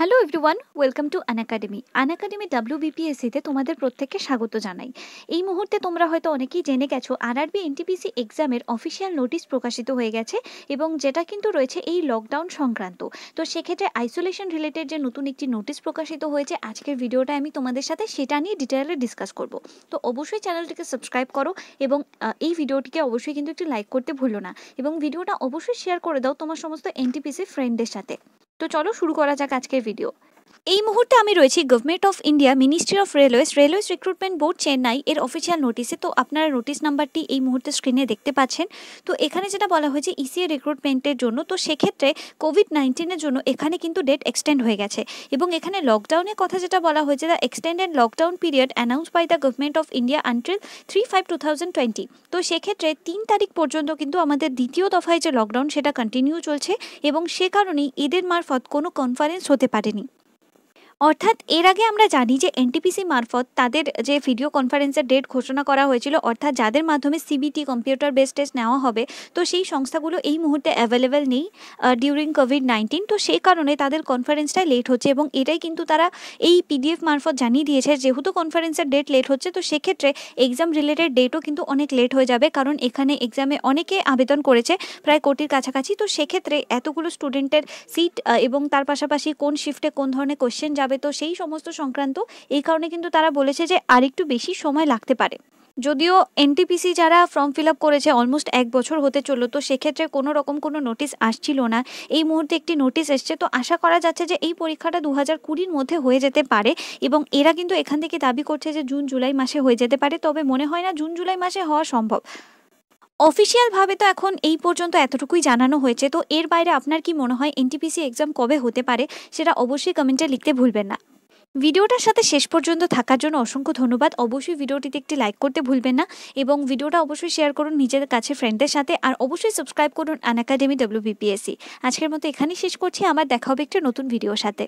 hello everyone welcome to Unacademy Unacademy বিপিএসসিতে তোমাদের প্রত্যেককে স্বাগত জানাই এই মুহূর্তে তোমরা হয়তো অনেকেই জেনে গেছো আরআরবি এনটিপিসি এক্সামের অফিসিয়াল নোটিশ প্রকাশিত হয়ে গেছে এবং যেটা কিন্তু রয়েছে এই লকডাউন সংক্রান্ত তো সেক্ষেত্রে আইসোলেশন রিলেটেড যে নতুন একটি নোটিশ প্রকাশিত হয়েছে আজকের ভিডিওটা আমি তোমাদের সাথে সেটা নিয়ে ডিটেলে ডিসকাস করব তো অবশ্যই চ্যানেলটিকে সাবস্ক্রাইব করো এবং এই ভিডিওটিকে অবশ্যই কিন্তু একটু লাইক করতে ভুলো না এবং ভিডিওটা অবশ্যই শেয়ার করে দাও তোমার সমস্ত এনটিপিসি ফ্রেন্ডদের সাথে তো চলো শুরু করা যাক আজকের ভিডিও এই মুহূর্তে আমি রয়েছি government of India ministry of railways railways recruitment board Chennai এর অফিসিয়াল নোটিসে তো আপনারা নোটিস নাম্বারটি এই মুহূর্তে স্ক্রিনে দেখতে পাচ্ছেন তো এখানে যেটা বলা হয়েছে ইসিএ e রিক্রুটমেন্টের জন্য তো সেক্ষেত্রে কোভিড নাইন্টিনের জন্য এখানে কিন্তু ডেট এক্সটেন্ড হয়ে গেছে এবং এখানে লকডাউনের কথা যেটা বলা হয়েছে the extended lockdown period announce by the government of India until three five two thousand twenty তো সেক্ষেত্রে তিন তারিখ পর্যন্ত কিন্তু আমাদের দ্বিতীয় দফায় যে লকডাউন সেটা কন্টিনিউ চলছে এবং সে কারণেই এদের মারফত কোনো কনফারেন্স হতে পারেনি অর্থাৎ এর আগে আমরা জানি যে এনটিপিসি মারফত তাদের যে ভিডিও কনফারেন্সের ডেট ঘোষণা করা হয়েছিল অর্থাৎ যাদের মাধ্যমে সিবিটি কম্পিউটার বেস টেস্ট নেওয়া হবে তো সেই সংস্থাগুলো এই মুহূর্তে অ্যাভেলেবেল নেই ডিউরিং কোভিড নাইন্টিন তো সেই কারণে তাদের কনফারেন্সটাই লেট হচ্ছে এবং এটাই কিন্তু তারা এই পিডিএফ মারফত জানিয়ে দিয়েছে যেহেতু কনফারেন্সের ডেট লেট হচ্ছে তো সেক্ষেত্রে এক্সাম রিলেটেড ডেটও কিন্তু অনেক লেট হয়ে যাবে কারণ এখানে এক্সামে অনেকে আবেদন করেছে প্রায় কোটির কাছাকাছি তো সেক্ষেত্রে এতগুলো স্টুডেন্টের সিট এবং তার পাশাপাশি কোন শিফটে কোন ধরনের কোয়েশ্চেন যাবে যাবে তো সেই সমস্ত সংক্রান্ত এই কারণে কিন্তু তারা বলেছে যে আরেকটু বেশি সময় লাগতে পারে যদিও এনটিপিসি যারা ফর্ম ফিল আপ করেছে অলমোস্ট এক বছর হতে চললো তো সেক্ষেত্রে কোনো রকম কোনো নোটিস আসছিল না এই মুহূর্তে একটি নোটিস এসছে তো আশা করা যাচ্ছে যে এই পরীক্ষাটা দু হাজার কুড়ির মধ্যে হয়ে যেতে পারে এবং এরা কিন্তু এখান থেকে দাবি করছে যে জুন জুলাই মাসে হয়ে যেতে পারে তবে মনে হয় না জুন জুলাই মাসে হওয়া সম্ভব অফিসিয়ালভাবে তো এখন এই পর্যন্ত এতটুকুই জানানো হয়েছে তো এর বাইরে আপনার কি মনে হয় এনটিপিসি এক্সাম কবে হতে পারে সেটা অবশ্যই কমেন্টে লিখতে ভুলবেন না ভিডিওটার সাথে শেষ পর্যন্ত থাকার জন্য অসংখ্য ধন্যবাদ অবশ্যই ভিডিওটিতে একটি লাইক করতে ভুলবেন না এবং ভিডিওটা অবশ্যই শেয়ার করুন নিজের কাছে ফ্রেন্ডদের সাথে আর অবশ্যই সাবস্ক্রাইব করুন আন একাডেমি ডব্লিউবিপিএসসি আজকের মতো এখানেই শেষ করছি আমার দেখা হবে একটা নতুন ভিডিওর সাথে